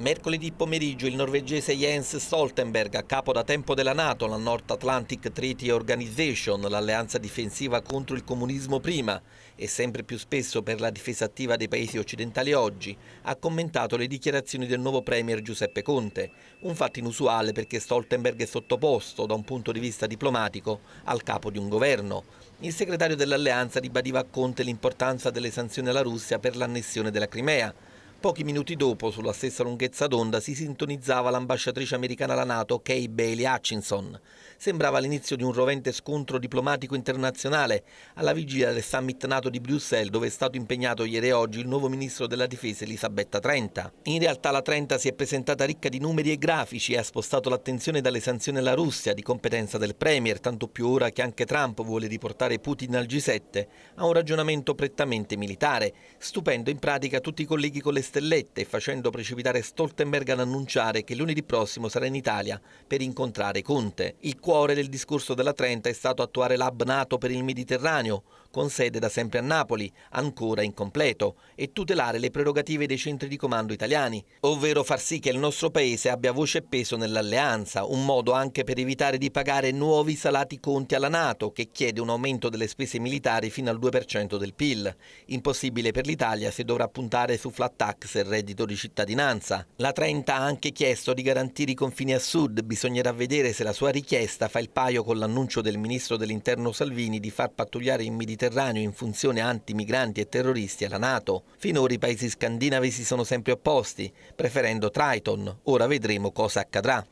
Mercoledì pomeriggio il norvegese Jens Stoltenberg, a capo da tempo della Nato, la North Atlantic Treaty Organization, l'alleanza difensiva contro il comunismo prima e sempre più spesso per la difesa attiva dei paesi occidentali oggi, ha commentato le dichiarazioni del nuovo premier Giuseppe Conte, un fatto inusuale perché Stoltenberg è sottoposto da un punto di vista diplomatico al capo di un governo. Il segretario dell'alleanza ribadiva a Conte l'importanza delle sanzioni alla Russia per l'annessione della Crimea Pochi minuti dopo, sulla stessa lunghezza d'onda, si sintonizzava l'ambasciatrice americana alla Nato, Kay Bailey Hutchinson. Sembrava l'inizio di un rovente scontro diplomatico internazionale, alla vigilia del summit NATO di Bruxelles, dove è stato impegnato ieri e oggi il nuovo ministro della Difesa Elisabetta Trenta. In realtà la Trenta si è presentata ricca di numeri e grafici e ha spostato l'attenzione dalle sanzioni alla Russia, di competenza del Premier, tanto più ora che anche Trump vuole riportare Putin al G7, a un ragionamento prettamente militare, stupendo in pratica tutti i colleghi con le stellette e facendo precipitare Stoltenberg ad annunciare che lunedì prossimo sarà in Italia per incontrare Conte. Il cuore del discorso della Trenta è stato attuare l'hub NATO per il Mediterraneo, con sede da sempre a Napoli, ancora incompleto, e tutelare le prerogative dei centri di comando italiani, ovvero far sì che il nostro paese abbia voce e peso nell'alleanza, un modo anche per evitare di pagare nuovi salati conti alla Nato, che chiede un aumento delle spese militari fino al 2% del PIL, impossibile per l'Italia se dovrà puntare su flat tax tax e il reddito di cittadinanza. La Trenta ha anche chiesto di garantire i confini a sud, bisognerà vedere se la sua richiesta fa il paio con l'annuncio del ministro dell'interno Salvini di far pattugliare il Mediterraneo in funzione anti-migranti e terroristi alla Nato. Finora i paesi scandinavi si sono sempre opposti, preferendo Triton, ora vedremo cosa accadrà.